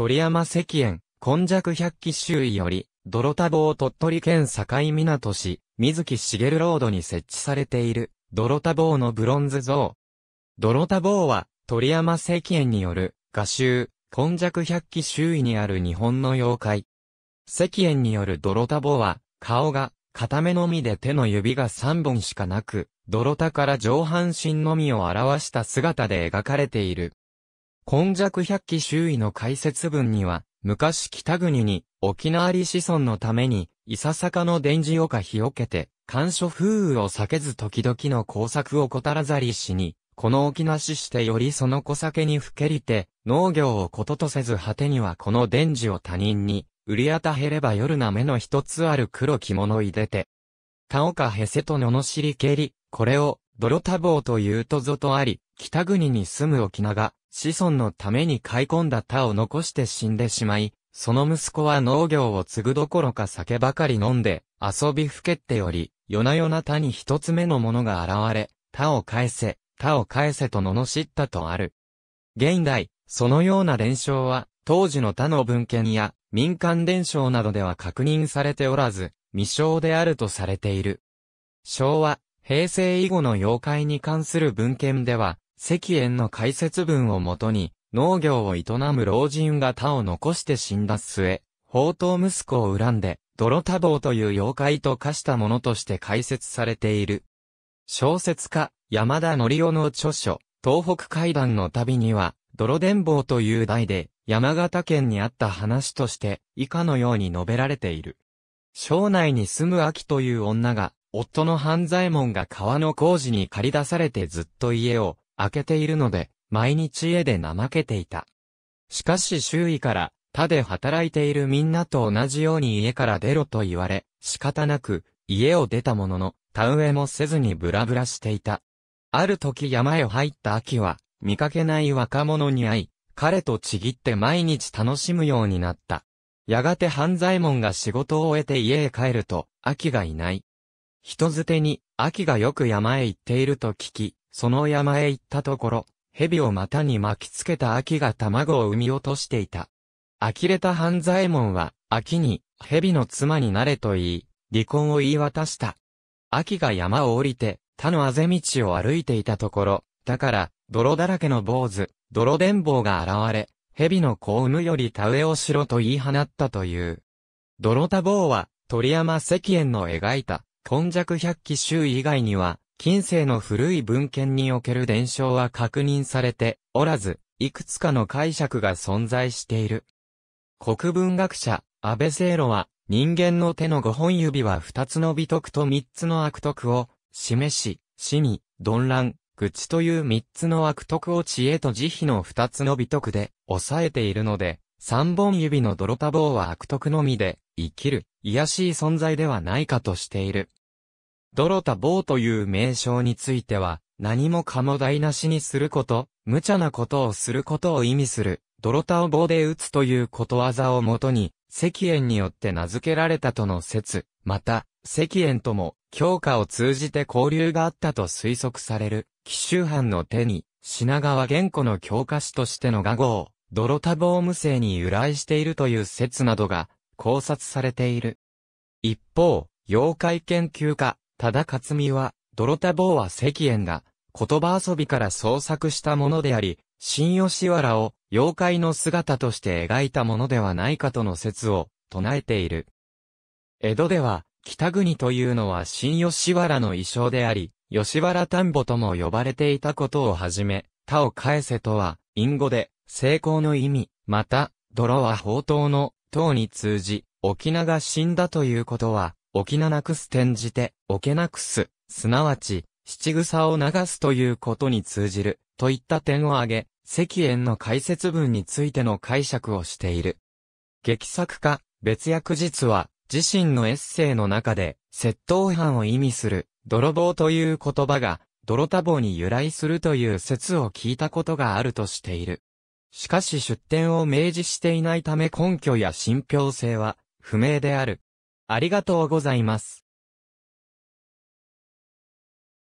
鳥山石燕、根弱百鬼周囲より、泥田坊鳥取県境港市、水木しげるロードに設置されている、泥田坊のブロンズ像。泥田坊は、鳥山石燕による、画集、根弱百鬼周囲にある日本の妖怪。石燕による泥田坊は、顔が、固めのみで手の指が3本しかなく、泥田から上半身のみを表した姿で描かれている。今弱百鬼周囲の解説文には、昔北国に、沖縄り子孫のために、いささかの電磁をかひよけて、干渉風雨を避けず時々の工作をこたらざりしに、この沖なししてよりその小酒にふけりて、農業をこととせず果てにはこの電磁を他人に、売り当たへれば夜な目の一つある黒着物いでて。田岡へせとしりけり、これを、泥多房というとぞとあり、北国に住む沖長、子孫のために買い込んだ田を残して死んでしまい、その息子は農業を継ぐどころか酒ばかり飲んで、遊びふけっており、夜な夜な他に一つ目のものが現れ、他を返せ、他を返せと罵ったとある。現代、そのような伝承は、当時の他の文献や民間伝承などでは確認されておらず、未詳であるとされている。昭和、平成以後の妖怪に関する文献では、石炎の解説文をもとに、農業を営む老人が他を残して死んだ末、宝刀息子を恨んで、泥多房という妖怪と化したものとして解説されている。小説家、山田則夫の著書、東北階段の旅には、泥伝坊という題で、山形県にあった話として、以下のように述べられている。省内に住む秋という女が、夫の半左衛門が川の工事に駆り出されてずっと家を開けているので、毎日家で怠けていた。しかし周囲から、他で働いているみんなと同じように家から出ろと言われ、仕方なく、家を出たものの、田植えもせずにブラブラしていた。ある時山へ入った秋は、見かけない若者に会い、彼とちぎって毎日楽しむようになった。やがて半左衛門が仕事を終えて家へ帰ると、秋がいない。人づてに、秋がよく山へ行っていると聞き、その山へ行ったところ、蛇を股に巻きつけた秋が卵を産み落としていた。呆れた半左衛門は、秋に、蛇の妻になれと言い、離婚を言い渡した。秋が山を降りて、他のあぜ道を歩いていたところ、だから、泥だらけの坊主、泥伝坊が現れ、蛇の子を産むより田植えをしろと言い放ったという。泥田坊は、鳥山石燕の描いた、今弱百鬼集以外には、近世の古い文献における伝承は確認されておらず、いくつかの解釈が存在している。国文学者、安倍聖路は、人間の手の五本指は二つの美徳と三つの悪徳を、示し、死に、鈍乱、愚痴という三つの悪徳を知恵と慈悲の二つの美徳で、抑えているので、三本指の泥多棒は悪徳のみで、生きる。癒しい存在ではないかとしている。ドロタ棒という名称については、何もかも台無しにすること、無茶なことをすることを意味する、ドロタを棒で打つということわざをもとに、石炎によって名付けられたとの説、また、石炎とも、強化を通じて交流があったと推測される、紀州藩の手に、品川玄子の教科師としての画号、泥多棒無性に由来しているという説などが考察されている。一方、妖怪研究家、多田克美は、泥田坊は石燕が、言葉遊びから創作したものであり、新吉原を妖怪の姿として描いたものではないかとの説を唱えている。江戸では、北国というのは新吉原の衣装であり、吉原田んぼとも呼ばれていたことをはじめ、他を返せとは、隠語で、成功の意味、また、泥は宝刀の等に通じ、沖縄が死んだということは、沖縄なくす転じて、沖なくす、すなわち、七草を流すということに通じる、といった点を挙げ、石炎の解説文についての解釈をしている。劇作家、別役実は、自身のエッセイの中で、窃盗犯を意味する、泥棒という言葉が、泥多棒に由来するという説を聞いたことがあるとしている。しかし出典を明示していないため根拠や信憑性は不明である。ありがとうございます。